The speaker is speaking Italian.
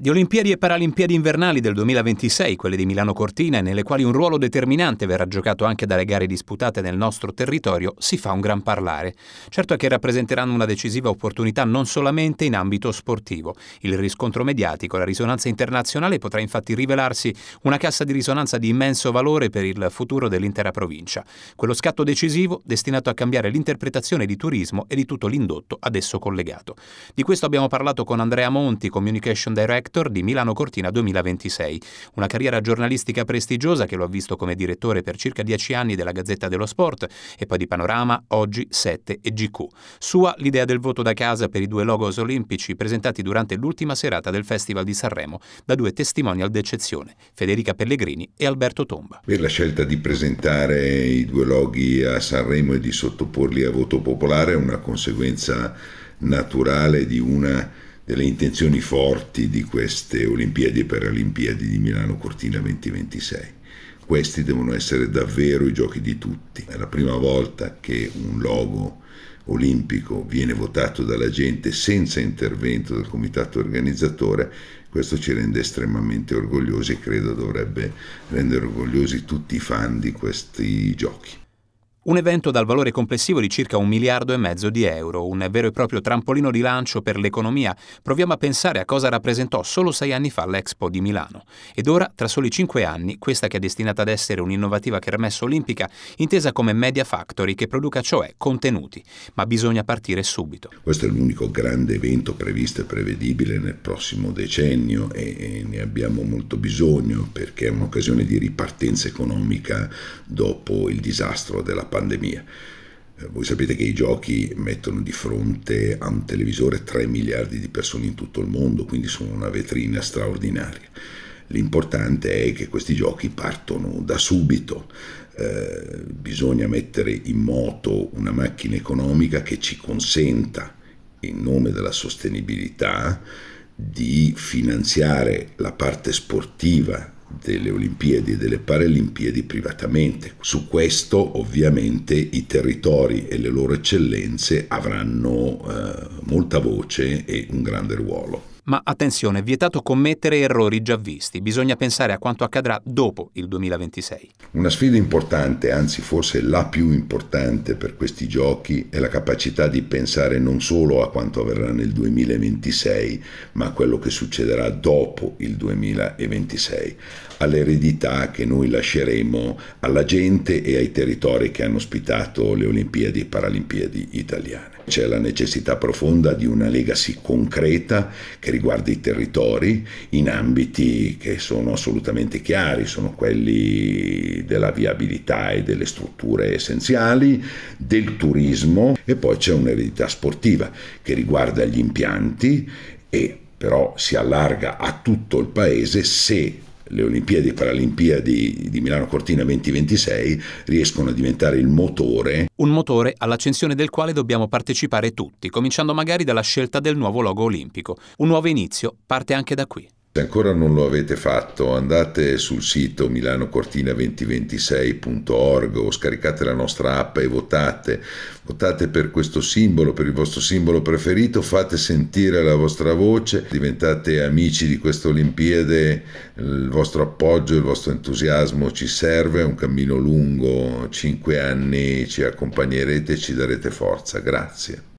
di Olimpiadi e Paralimpiadi invernali del 2026, quelle di Milano Cortina, nelle quali un ruolo determinante verrà giocato anche dalle gare disputate nel nostro territorio, si fa un gran parlare. Certo è che rappresenteranno una decisiva opportunità non solamente in ambito sportivo. Il riscontro mediatico, la risonanza internazionale potrà infatti rivelarsi una cassa di risonanza di immenso valore per il futuro dell'intera provincia. Quello scatto decisivo destinato a cambiare l'interpretazione di turismo e di tutto l'indotto ad esso collegato. Di questo abbiamo parlato con Andrea Monti, Communication Director Director di Milano Cortina 2026, una carriera giornalistica prestigiosa che lo ha visto come direttore per circa dieci anni della Gazzetta dello Sport e poi di Panorama, Oggi, 7 e GQ. Sua l'idea del voto da casa per i due logos olimpici presentati durante l'ultima serata del Festival di Sanremo da due testimonial d'eccezione, Federica Pellegrini e Alberto Tomba. Per la scelta di presentare i due loghi a Sanremo e di sottoporli a voto popolare è una conseguenza naturale di una delle intenzioni forti di queste Olimpiadi e Paralimpiadi di Milano Cortina 2026. Questi devono essere davvero i giochi di tutti. È la prima volta che un logo olimpico viene votato dalla gente senza intervento del comitato organizzatore, questo ci rende estremamente orgogliosi e credo dovrebbe rendere orgogliosi tutti i fan di questi giochi. Un evento dal valore complessivo di circa un miliardo e mezzo di euro, un vero e proprio trampolino di lancio per l'economia. Proviamo a pensare a cosa rappresentò solo sei anni fa l'Expo di Milano. Ed ora, tra soli cinque anni, questa che è destinata ad essere un'innovativa kermesse olimpica, intesa come Media Factory, che produca cioè contenuti. Ma bisogna partire subito. Questo è l'unico grande evento previsto e prevedibile nel prossimo decennio e ne abbiamo molto bisogno perché è un'occasione di ripartenza economica dopo il disastro della pandemia pandemia. Eh, voi sapete che i giochi mettono di fronte a un televisore 3 miliardi di persone in tutto il mondo, quindi sono una vetrina straordinaria. L'importante è che questi giochi partono da subito. Eh, bisogna mettere in moto una macchina economica che ci consenta, in nome della sostenibilità, di finanziare la parte sportiva delle Olimpiadi e delle Paralimpiadi privatamente. Su questo ovviamente i territori e le loro eccellenze avranno eh, molta voce e un grande ruolo. Ma attenzione, è vietato commettere errori già visti, bisogna pensare a quanto accadrà dopo il 2026. Una sfida importante, anzi forse la più importante per questi giochi, è la capacità di pensare non solo a quanto avverrà nel 2026, ma a quello che succederà dopo il 2026, all'eredità che noi lasceremo alla gente e ai territori che hanno ospitato le Olimpiadi e Paralimpiadi italiane. C'è la necessità profonda di una legacy concreta che riguarda i territori in ambiti che sono assolutamente chiari, sono quelli della viabilità e delle strutture essenziali, del turismo e poi c'è un'eredità sportiva che riguarda gli impianti e però si allarga a tutto il paese se le Olimpiadi e Paralimpiadi di Milano Cortina 2026 riescono a diventare il motore. Un motore all'accensione del quale dobbiamo partecipare tutti, cominciando magari dalla scelta del nuovo logo olimpico. Un nuovo inizio parte anche da qui. Se ancora non lo avete fatto, andate sul sito milanocortina2026.org o scaricate la nostra app e votate. Votate per questo simbolo, per il vostro simbolo preferito, fate sentire la vostra voce, diventate amici di questa Olimpiade, il vostro appoggio, il vostro entusiasmo ci serve, è un cammino lungo, 5 anni ci accompagnerete e ci darete forza. Grazie.